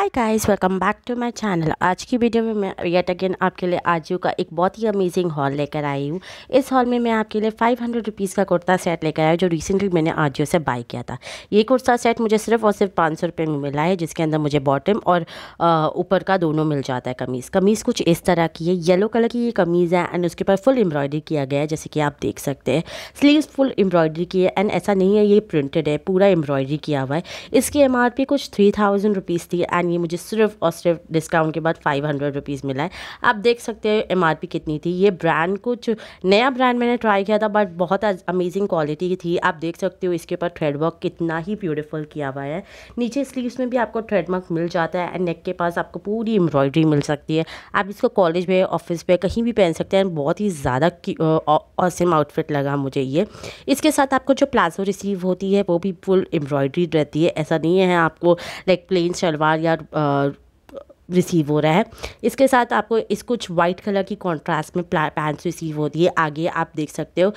hi guys welcome back to my channel आज की video में मैं येट अगेन आपके लिए आजू का एक बहुत ही अमेजिंग हॉल लेकर आई हूँ इस हॉल में मैं आपके लिए फाइव हंड्रेड रुपीज़ का कुर्ता सेट लेकर आया जो रिसेंटली मैंने आजियो से बाई किया था ये कुर्ता सेट मुझे सिर्फ और सिर्फ पाँच सौ रुपये में मिला है जिसके अंदर मुझे बॉटम और ऊपर का दोनों मिल जाता है कमीज़ कमीज़ कुछ इस तरह की है येलो कलर की ये कमीज़ है एंड उसके ऊपर फुल एम्ब्रॉयडरी किया गया है जैसे कि आप देख सकते हैं स्लीव फुल एम्ब्रॉयडरी की है एंड ऐसा नहीं है ये प्रिंटेड है पूरा एम्ब्रॉयडरी किया हुआ है इसकी एम कुछ थ्री थाउजेंड रुपीज़ थी एंड लेकिन ये मुझे सिर्फ और सिर्फ डिस्काउंट के बाद फाइव हंड्रेड रुपीज़ मिला है आप देख सकते हो एम कितनी थी ये ब्रांड कुछ नया ब्रांड मैंने ट्राई किया था बट बहुत अमेजिंग क्वालिटी की थी आप देख सकते हो इसके ऊपर थ्रेडवर्क कितना ही ब्यूटिफुल किया हुआ है नीचे स्लीवस में भी आपको थ्रेडवर्क मिल जाता है एंड नेक के पास आपको पूरी एम्ब्रॉयडरी मिल सकती है आप इसको कॉलेज में ऑफिस पर कहीं भी पहन सकते हैं बहुत ही ज़्यादा औसम आउटफिट लगा मुझे ये इसके साथ आपको जो प्लाजो रिसीव होती है वो भी फुल एम्ब्रॉयड्री रहती है ऐसा नहीं है आपको लाइक प्लेन शलवार या कलर रिसीव हो रहा है इसके साथ आपको इस कुछ वाइट कलर की कॉन्ट्रास्ट में पैंट्स रिसीव होती है आगे आप देख सकते हो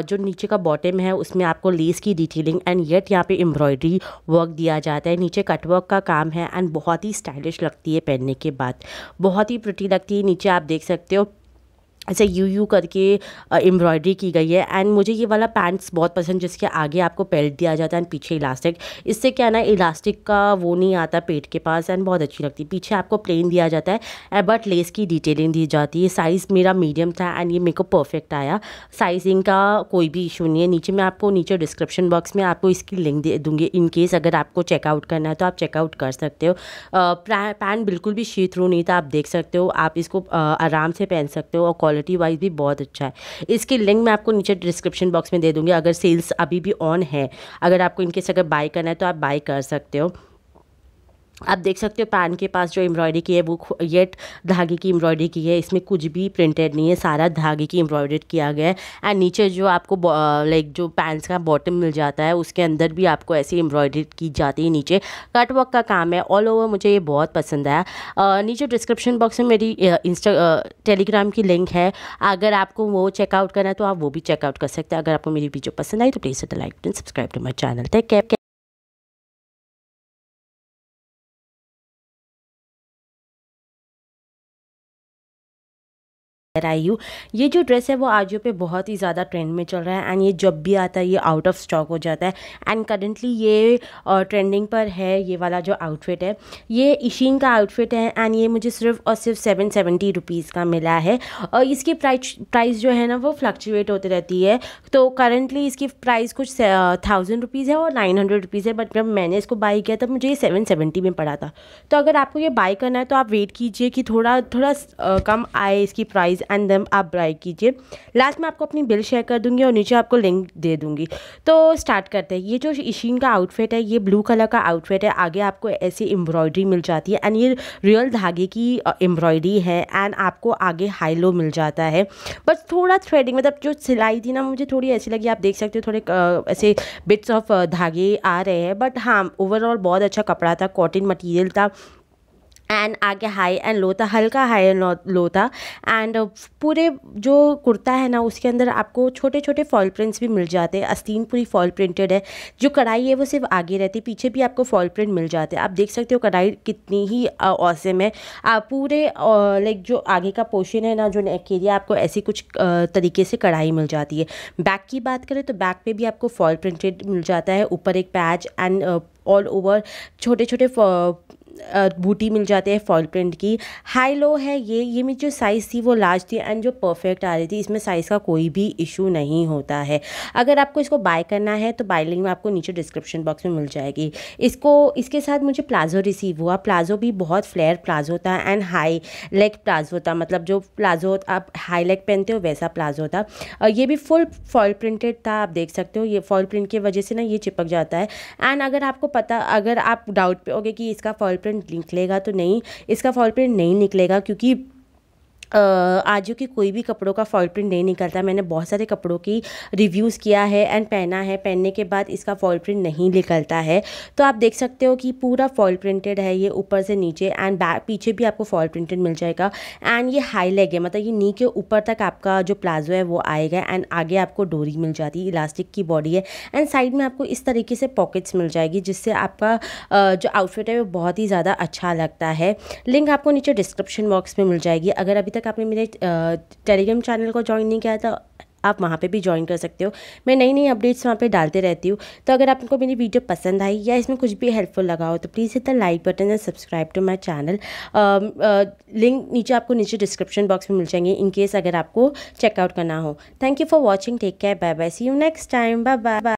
जो नीचे का बॉटम है उसमें आपको लेस की डिटेलिंग एंड येट यहाँ पे एम्ब्रॉयडरी वर्क दिया जाता है नीचे कटवर्क का काम है एंड बहुत ही स्टाइलिश लगती है पहनने के बाद बहुत ही प्रटी लगती है नीचे आप देख सकते हो ऐसे यू यू करके एम्ब्रॉयडरी की गई है एंड मुझे ये वाला पैंट्स बहुत पसंद जिसके आगे आपको बेल्ट दिया जाता है एंड पीछे इलास्टिक इससे क्या ना इलास्टिक का वो नहीं आता पेट के पास एंड बहुत अच्छी लगती है पीछे आपको प्लेन दिया जाता है बट लेस की डिटेलिंग दी जाती है साइज़ मेरा मीडियम था एंड ये मेरे को परफेक्ट आया साइजिंग का कोई भी इशू नहीं है नीचे मैं आपको नीचे डिस्क्रिप्शन बॉक्स में आपको इसकी लिंक दे दूँगी इन केस अगर आपको चेकआउट करना है तो आप चेकआउट कर सकते हो पैंट बिल्कुल भी शीत रू नहीं था आप देख सकते हो आप इसको आराम से पहन सकते हो और क्वालिटी वाइज भी बहुत अच्छा है इसकी लिंक मैं आपको नीचे डिस्क्रिप्शन बॉक्स में दे दूँगी अगर सेल्स अभी भी ऑन है अगर आपको इनकेस अगर बाय करना है तो आप बाय कर सकते हो आप देख सकते हो पैन के पास जो एम्ब्रॉयडरी की है वो येट धागे की एम्ब्रॉयडरी की है इसमें कुछ भी प्रिंटेड नहीं है सारा धागे की एम्ब्रॉयडरी किया गया है एंड नीचे जो आपको लाइक जो पैंट्स का बॉटम मिल जाता है उसके अंदर भी आपको ऐसी एम्ब्रॉयडरी की जाती है नीचे कटवर्क का काम है ऑल ओवर मुझे ये बहुत पसंद आया नीचे डिस्क्रिप्शन बॉक्स में मेरी इंस्टा टेलीग्राम की लिंक है अगर आपको वो चेकआउट करना है तो आप वो भी चेकआउट कर सकते हैं अगर आपको मेरी वीडियो पसंद आई तो please like and subscribe to my channel take cap I you ये जो ड्रेस है वो आजियो पे बहुत ही ज़्यादा ट्रेंड में चल रहा है एंड ये जब भी आता है ये आउट ऑफ स्टॉक हो जाता है एंड करेंटली ये ट्रेंडिंग पर है ये वाला जो आउटफिट है ये इशीन का आउटफिट है एंड ये मुझे सिर्फ और सिर्फ सेवन सेवेंटी रुपीज़ का मिला है और इसकी प्राइस प्राइस जो है ना वो फ्लक्चुएट होती रहती है तो करेंटली इसकी प्राइस कुछ थाउजेंड रुपीज़ है और नाइन हंड्रेड रुपीज़ है बट जब मैंने इसको बाई किया तब मुझे ये सेवन सेवेंटी में पड़ा था तो अगर आपको ये बाई करना है तो आप वेट कीजिए कि थोड़ा थोड़ा कम आए इसकी प्राइस एंड देम आप ब्राई कीजिए लास्ट में आपको अपनी बिल शेयर कर दूंगी और नीचे आपको लिंक दे दूंगी तो स्टार्ट करते हैं ये जो इशीन का आउटफिट है ये ब्लू कलर का आउटफिट है आगे आपको ऐसी एम्ब्रॉयडरी मिल जाती है एंड ये रियल धागे की एम्ब्रॉयडरी है एंड आपको आगे हाईलो मिल जाता है बस थोड़ा थ्रेडिंग मतलब जो सिलाई थी ना मुझे थोड़ी ऐसी लगी आप देख सकते हो थोड़े ऐसे बिट्स ऑफ धागे आ रहे हैं बट हाँ ओवरऑल बहुत अच्छा कपड़ा था कॉटन मटीरियल था एंड आगे हाई एंड लो था हल्का हाई एंड लो था एंड uh, पूरे जो कुर्ता है ना उसके अंदर आपको छोटे छोटे फॉल प्रिंट्स भी मिल जाते हैं अस्तीन पूरी फॉल प्रिंटेड है जो कढ़ाई है वो सिर्फ आगे रहती है पीछे भी आपको फॉल प्रिंट मिल जाते हैं आप देख सकते हो कढ़ाई कितनी ही औसम uh, है आप पूरे लाइक uh, जो आगे का पोर्शन है ना जो नेक एरिया आपको ऐसी कुछ तरीके से कढ़ाई मिल जाती है बैक की बात करें तो बैक पर भी आपको फॉल प्रिंटेड मिल जाता है ऊपर एक पैच एंड ऑल ओवर छोटे छोटे बूटी मिल जाती है फॉल प्रिंट की हाई लो है ये ये मेरी जो साइज़ थी वो लार्ज थी एंड जो परफेक्ट आ रही थी इसमें साइज़ का कोई भी इशू नहीं होता है अगर आपको इसको बाय करना है तो बाय लिंक आपको नीचे डिस्क्रिप्शन बॉक्स में मिल जाएगी इसको इसके साथ मुझे प्लाजो रिसीव हुआ प्लाजो भी बहुत फ्लेयर प्लाजो था एंड हाई लेग प्लाजो था मतलब जो प्लाजो आप हाई लेग पहनते हो वैसा प्लाजो था और ये भी फुल फॉल प्रिंटेड था आप देख सकते हो ये फॉल प्रिंट की वजह से ना ये चिपक जाता है एंड अगर आपको पता अगर आप डाउट पे होगे कि इसका फॉल प्रिंट निकलेगा तो नहीं इसका फॉल प्रिंट नहीं निकलेगा क्योंकि आजू की कोई भी कपड़ों का फॉल प्रिंट नहीं निकलता मैंने बहुत सारे कपड़ों की रिव्यूज़ किया है एंड पहना है पहनने के बाद इसका फॉल प्रिंट नहीं निकलता है तो आप देख सकते हो कि पूरा फॉल प्रिंटेड है ये ऊपर से नीचे एंड बैक पीछे भी आपको फॉल प्रिंटेड मिल जाएगा एंड ये हाई लेग है मतलब ये नी के ऊपर तक आपका जो प्लाजो है वो आएगा एंड आगे आपको डोरी मिल जाती है इलास्टिक की बॉडी है एंड साइड में आपको इस तरीके से पॉकेट्स मिल जाएगी जिससे आपका जो आउटफिट है वो बहुत ही ज़्यादा अच्छा लगता है लिंक आपको नीचे डिस्क्रिप्शन बॉक्स में मिल जाएगी अगर अभी तक तक आपने मेरे टेलीग्राम चैनल को ज्वाइन नहीं किया था आप वहाँ पे भी ज्वाइन कर सकते हो मैं नई नई अपडेट्स वहाँ पे डालते रहती हूँ तो अगर आपको मेरी वीडियो पसंद आई या इसमें कुछ भी हेल्पफुल लगा हो तो please hit the like button and subscribe to my channel link नीचे आपको नीचे डिस्क्रिप्शन बॉक्स में मिल जाएंगे इन केस अगर आपको चेकआउट करना हो thank you for watching take care bye bye see you next time bye bye